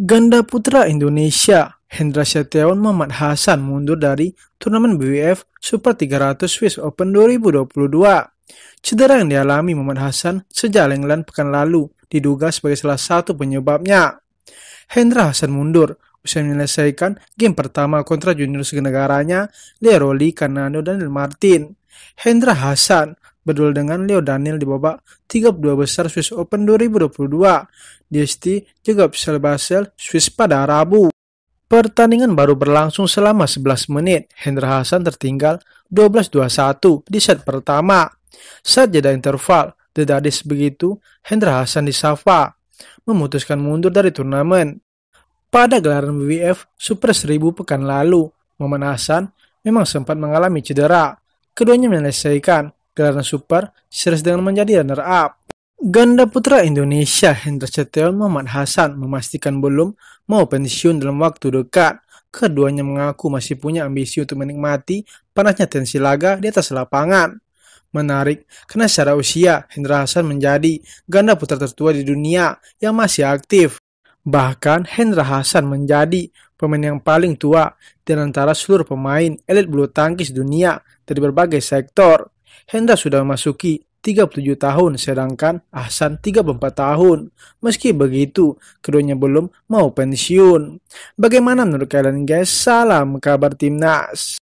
Ganda putra Indonesia, Hendra Setiawan Muhammad Hasan mundur dari turnamen BWF Super 300 Swiss Open 2022. Cedera yang dialami Muhammad Hasan sejak Lengland pekan lalu diduga sebagai salah satu penyebabnya. Hendra Hasan mundur usai menyelesaikan game pertama kontra junior segenegaranya Leroli Kanano dan Martin. Hendra Hasan berduel dengan Leo Daniel di babak 32 besar Swiss Open 2022 DST juga bisa Basel, Swiss pada Rabu. Pertandingan baru berlangsung selama 11 menit. Hendra Hasan tertinggal 12-21 di set pertama. Saat jeda interval, The Dadis begitu, Hendra Hasan di Safa memutuskan mundur dari turnamen. Pada gelaran WWF Super 1000 pekan lalu, Momen Hasan memang sempat mengalami cedera. Keduanya menyelesaikan Garana Super series dengan menjadi runner-up. Ganda putra Indonesia Hendra Setiawan Muhammad Hasan memastikan belum mau pensiun dalam waktu dekat. Keduanya mengaku masih punya ambisi untuk menikmati panasnya tensi laga di atas lapangan. Menarik, karena secara usia Hendra Hasan menjadi ganda putra tertua di dunia yang masih aktif. Bahkan Hendra Hasan menjadi pemain yang paling tua di antara seluruh pemain elit bulu tangkis dunia dari berbagai sektor. Hendra sudah memasuki 37 tahun sedangkan Ahsan 34 tahun. Meski begitu, keduanya belum mau pensiun. Bagaimana menurut kalian guys? Salam kabar timnas.